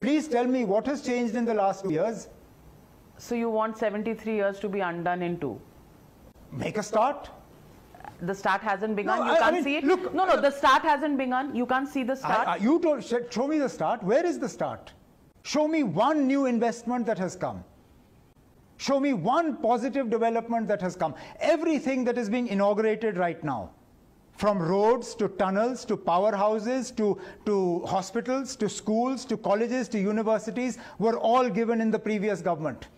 Please tell me what has changed in the last years. So you want 73 years to be undone in two? Make a start. The start hasn't begun. No, you I, can't I mean, see it. Look, no, no, uh, the start hasn't begun. You can't see the start. I, you told, show me the start. Where is the start? Show me one new investment that has come. Show me one positive development that has come. Everything that is being inaugurated right now from roads to tunnels to powerhouses to, to hospitals to schools to colleges to universities were all given in the previous government.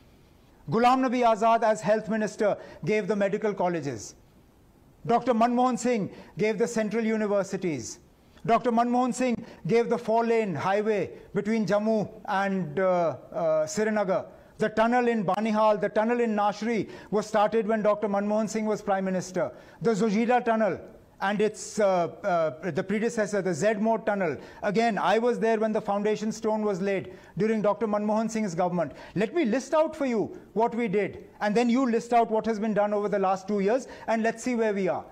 Ghulam Nabi Azad as health minister gave the medical colleges. Dr. Manmohan Singh gave the central universities. Dr. Manmohan Singh gave the four-lane highway between Jammu and uh, uh, Srinagar. The tunnel in Banihal, the tunnel in Nashri was started when Dr. Manmohan Singh was Prime Minister. The Zojila tunnel and its uh, uh, the predecessor, the Z-mode tunnel. Again, I was there when the foundation stone was laid during Dr. Manmohan Singh's government. Let me list out for you what we did, and then you list out what has been done over the last two years, and let's see where we are.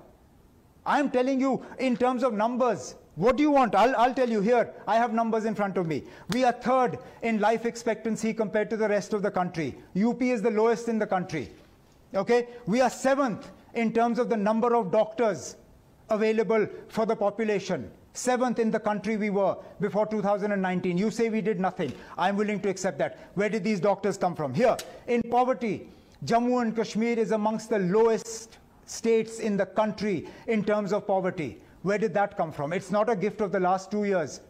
I'm telling you in terms of numbers. What do you want? I'll, I'll tell you here. I have numbers in front of me. We are third in life expectancy compared to the rest of the country. UP is the lowest in the country. Okay? We are seventh in terms of the number of doctors available for the population. Seventh in the country we were before 2019. You say we did nothing. I'm willing to accept that. Where did these doctors come from? Here, in poverty, Jammu and Kashmir is amongst the lowest states in the country in terms of poverty. Where did that come from? It's not a gift of the last two years.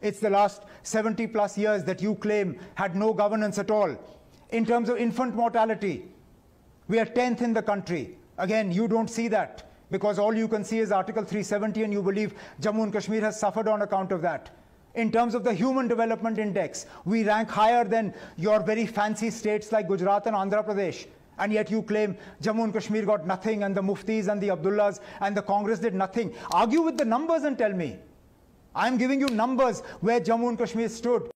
It's the last 70 plus years that you claim had no governance at all. In terms of infant mortality, we are 10th in the country. Again, you don't see that because all you can see is Article 370 and you believe Jammu and Kashmir has suffered on account of that. In terms of the Human Development Index, we rank higher than your very fancy states like Gujarat and Andhra Pradesh. And yet you claim Jammu and Kashmir got nothing and the Muftis and the Abdullahs and the Congress did nothing. Argue with the numbers and tell me. I'm giving you numbers where Jammu and Kashmir stood.